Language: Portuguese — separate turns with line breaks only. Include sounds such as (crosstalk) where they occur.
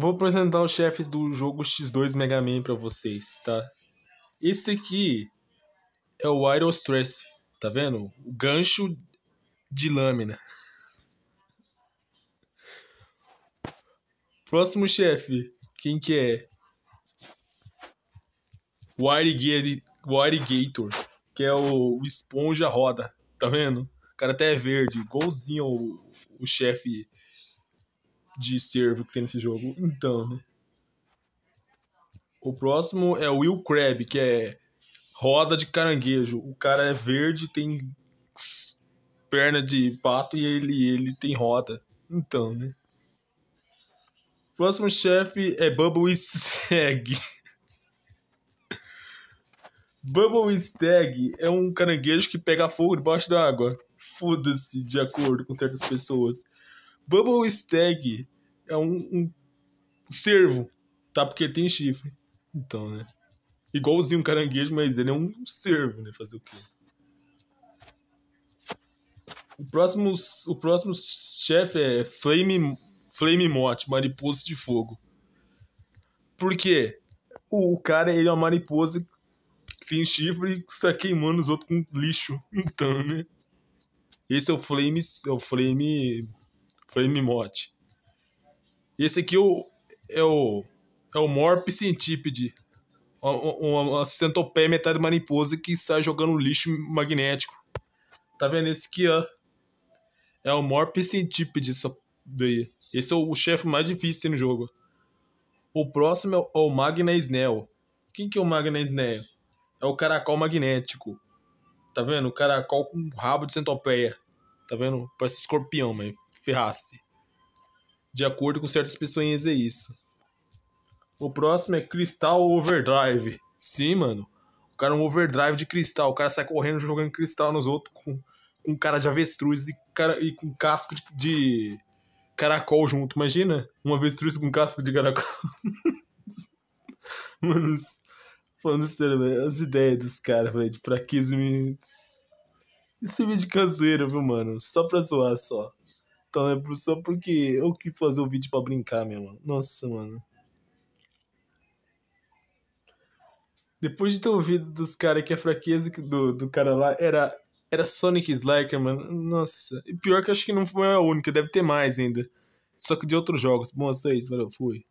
Vou apresentar os chefes do jogo X2 Mega Man pra vocês, tá? Esse aqui é o Iron Stress, tá vendo? O gancho de lâmina. Próximo chefe, quem que é? Wire Gator, que é o, esponja roda, tá vendo? O cara até é verde, igualzinho o chefe de servo que tem nesse jogo. Então, né? O próximo é o Will Crab, que é roda de caranguejo. O cara é verde, tem perna de pato e ele, ele tem roda. Então, né? O próximo chefe é Bubble Stag. (laughs) Bubble Stag é um caranguejo que pega fogo debaixo da água. Foda-se, de acordo com certas pessoas. Bubble Stag é um, um cervo, tá? Porque tem chifre. Então, né? Igualzinho um caranguejo, mas ele é um cervo, né? Fazer o quê? O próximo, o próximo chefe é Flame, Flame Moth, Mariposa de Fogo. Por quê? O, o cara, ele é uma mariposa que tem chifre e está queimando os outros com lixo. Então, né? Esse é o Flame, é o Flame foi mimote. Esse aqui é o, é o, é o Morp Centipede. Uma, uma centopeia metade mariposa que sai jogando lixo magnético. Tá vendo esse aqui, ó? É o Morp Centipede, daí. Esse é o, chefe mais difícil no jogo. O próximo é o, é o Magna Snell. Quem que é o Magna Snell? É o caracol magnético. Tá vendo? O caracol com rabo de centopeia. Tá vendo? Parece escorpião, mas ferrasse. De acordo com certas pessoas é isso. O próximo é Cristal Overdrive. Sim, mano. O cara é um overdrive de cristal. O cara sai correndo jogando cristal nos outros com, com cara de avestruz e, cara, e com casco de, de caracol junto. Imagina? Um avestruz com casco de caracol. (laughs) mano, falando sério, velho. As ideias dos caras, velho. Pra 15 minutos. Isso é vídeo caseiro, viu, mano? Só pra zoar, só. Então, né, só porque eu quis fazer o vídeo pra brincar, minha mano. Nossa, mano. Depois de ter ouvido dos caras que a é fraqueza do, do cara lá era, era Sonic Slacker, mano. Nossa. E pior que eu acho que não foi a única, deve ter mais ainda. Só que de outros jogos. Bom, vocês, é valeu, fui.